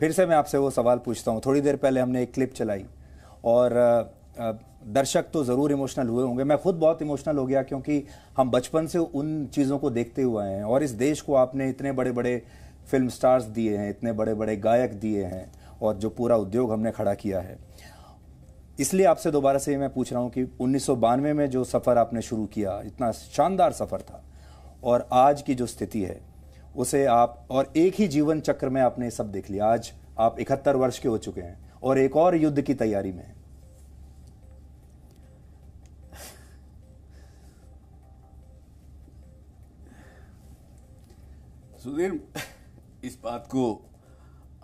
फिर से मैं आपसे वो सवाल पूछता हूँ थोड़ी देर पहले हमने एक क्लिप चलाई और दर्शक तो ज़रूर इमोशनल हुए होंगे मैं खुद बहुत इमोशनल हो गया क्योंकि हम बचपन से उन चीज़ों को देखते हुए हैं और इस देश को आपने इतने बड़े बड़े फिल्म स्टार्स दिए हैं इतने बड़े बड़े गायक दिए हैं और जो पूरा उद्योग हमने खड़ा किया है इसलिए आपसे दोबारा से मैं पूछ रहा हूँ कि उन्नीस में जो सफ़र आपने शुरू किया इतना शानदार सफ़र था और आज की जो स्थिति है उसे आप और एक ही जीवन चक्र में आपने सब देख लिया आज आप इकहत्तर वर्ष के हो चुके हैं और एक और युद्ध की तैयारी में सुधीर इस बात को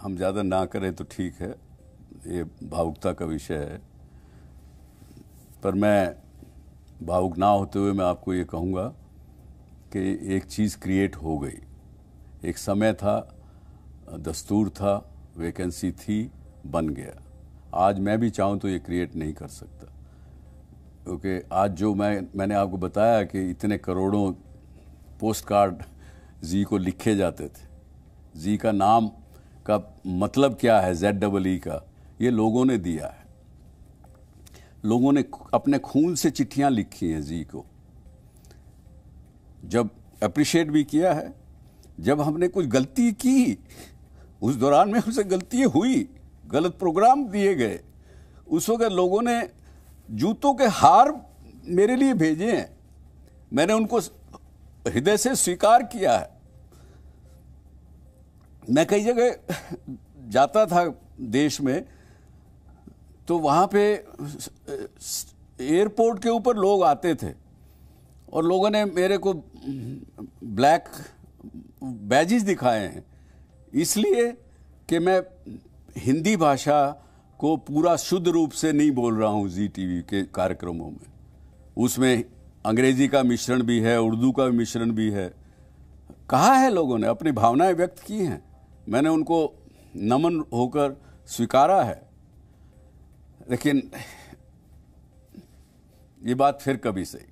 हम ज़्यादा ना करें तो ठीक है ये भावुकता का विषय है पर मैं भावुक ना होते हुए मैं आपको ये कहूँगा कि एक चीज़ क्रिएट हो गई एक समय था दस्तूर था वैकेंसी थी बन गया आज मैं भी चाहूँ तो ये क्रिएट नहीं कर सकता क्योंकि आज जो मैं मैंने आपको बताया कि इतने करोड़ों पोस्ट कार्ड जी को लिखे जाते थे जी का नाम का मतलब क्या है जेड डबल ई का ये लोगों ने दिया है लोगों ने अपने खून से चिट्ठियां लिखी हैं जी को जब अप्रिशिएट भी किया है जब हमने कुछ गलती की उस दौरान में हमसे गलती हुई गलत प्रोग्राम दिए गए उस वक्त लोगों ने जूतों के हार मेरे लिए भेजे हैं मैंने उनको हृदय से स्वीकार किया है मैं कई जगह जाता था देश में तो वहाँ पे एयरपोर्ट के ऊपर लोग आते थे और लोगों ने मेरे को ब्लैक बैजेस दिखाए हैं इसलिए कि मैं हिंदी भाषा को पूरा शुद्ध रूप से नहीं बोल रहा हूँ जी टीवी के कार्यक्रमों में उसमें अंग्रेजी का मिश्रण भी है उर्दू का मिश्रण भी है कहा है लोगों ने अपनी भावनाएं व्यक्त की हैं मैंने उनको नमन होकर स्वीकारा है लेकिन ये बात फिर कभी सही